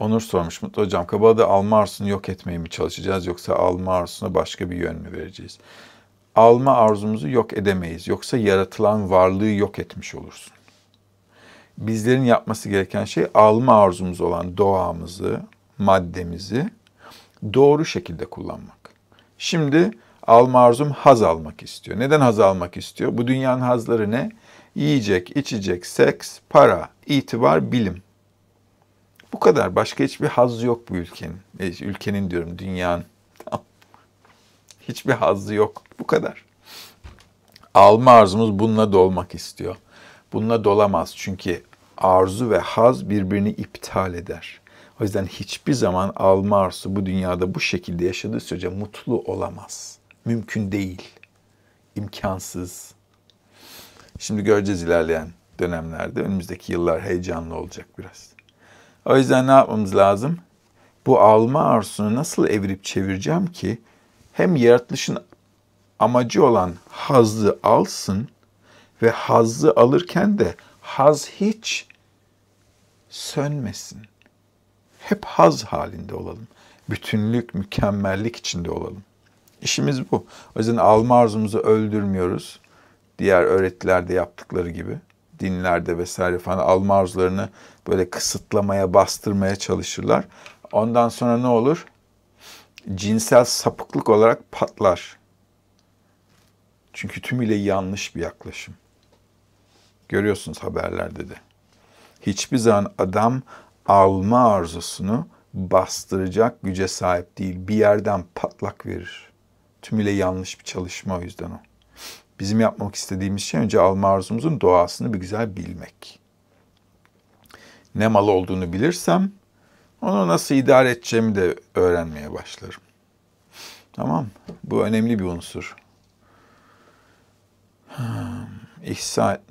Onur sormuş Mutlu Hocam Kabada'da alma arzusunu yok etmeyi mi çalışacağız yoksa alma arzusuna başka bir yön mü vereceğiz? Alma arzumuzu yok edemeyiz. Yoksa yaratılan varlığı yok etmiş olursun. Bizlerin yapması gereken şey alma arzumuz olan doğamızı, maddemizi doğru şekilde kullanmak. Şimdi alma arzum haz almak istiyor. Neden haz almak istiyor? Bu dünyanın hazları ne? Yiyecek, içecek, seks, para, itibar, bilim. Bu kadar. Başka hiçbir haz yok bu ülkenin. E, ülkenin diyorum dünyanın. Tamam. Hiçbir hazzı yok. Bu kadar. Alma arzumuz bununla dolmak istiyor. Bununla dolamaz. Çünkü arzu ve haz birbirini iptal eder. O yüzden hiçbir zaman alma arzusu bu dünyada bu şekilde yaşadığı sürece mutlu olamaz. Mümkün değil. İmkansız. Şimdi göreceğiz ilerleyen dönemlerde. Önümüzdeki yıllar heyecanlı olacak biraz. O yüzden ne yapmamız lazım? Bu alma arzusunu nasıl evirip çevireceğim ki hem yaratılışın amacı olan hazzı alsın ve hazzı alırken de haz hiç sönmesin. Hep haz halinde olalım. Bütünlük, mükemmellik içinde olalım. İşimiz bu. O yüzden alma arzumuzu öldürmüyoruz. Diğer öğretilerde yaptıkları gibi dinlerde vesaire falan alma arzularını böyle kısıtlamaya, bastırmaya çalışırlar. Ondan sonra ne olur? Cinsel sapıklık olarak patlar. Çünkü tümüyle yanlış bir yaklaşım. Görüyorsunuz haberlerde de. Hiçbir zaman adam alma arzusunu bastıracak güce sahip değil. Bir yerden patlak verir. Tümüyle yanlış bir çalışma o yüzden o. Bizim yapmak istediğimiz şey önce alma arzumuzun doğasını bir güzel bilmek. Ne mal olduğunu bilirsem onu nasıl idare edeceğimi de öğrenmeye başlarım. Tamam Bu önemli bir unsur. Hmm, İhsa etmek.